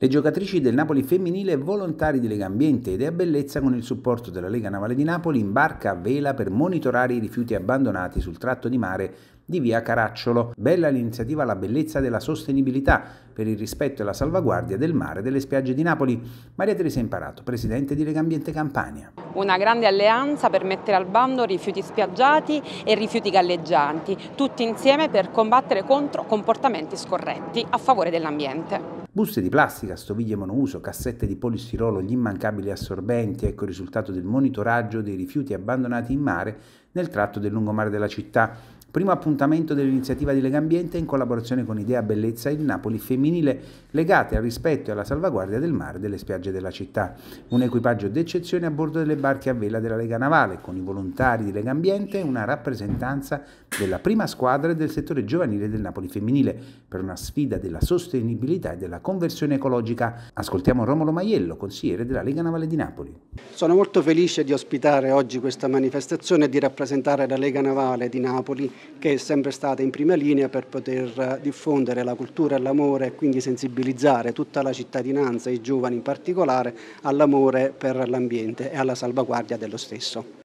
Le giocatrici del Napoli femminile volontari di Lega Ambiente ed Ea Bellezza con il supporto della Lega Navale di Napoli in barca a vela per monitorare i rifiuti abbandonati sul tratto di mare di via Caracciolo. Bella l'iniziativa La bellezza della sostenibilità per il rispetto e la salvaguardia del mare e delle spiagge di Napoli. Maria Teresa Imparato, presidente di Lega Ambiente Campania. Una grande alleanza per mettere al bando rifiuti spiaggiati e rifiuti galleggianti, tutti insieme per combattere contro comportamenti scorretti a favore dell'ambiente. Buste di plastica, stoviglie monouso, cassette di polistirolo, gli immancabili assorbenti, ecco il risultato del monitoraggio dei rifiuti abbandonati in mare nel tratto del lungomare della città Primo appuntamento dell'iniziativa di Lega Ambiente in collaborazione con Idea Bellezza il Napoli femminile legate al rispetto e alla salvaguardia del mare e delle spiagge della città. Un equipaggio d'eccezione a bordo delle barche a vela della Lega Navale con i volontari di Lega Ambiente e una rappresentanza della prima squadra e del settore giovanile del Napoli femminile per una sfida della sostenibilità e della conversione ecologica. Ascoltiamo Romolo Maiello, consigliere della Lega Navale di Napoli. Sono molto felice di ospitare oggi questa manifestazione e di rappresentare la Lega Navale di Napoli che è sempre stata in prima linea per poter eh, diffondere la cultura e l'amore e quindi sensibilizzare tutta la cittadinanza e i giovani in particolare all'amore per l'ambiente e alla salvaguardia dello stesso.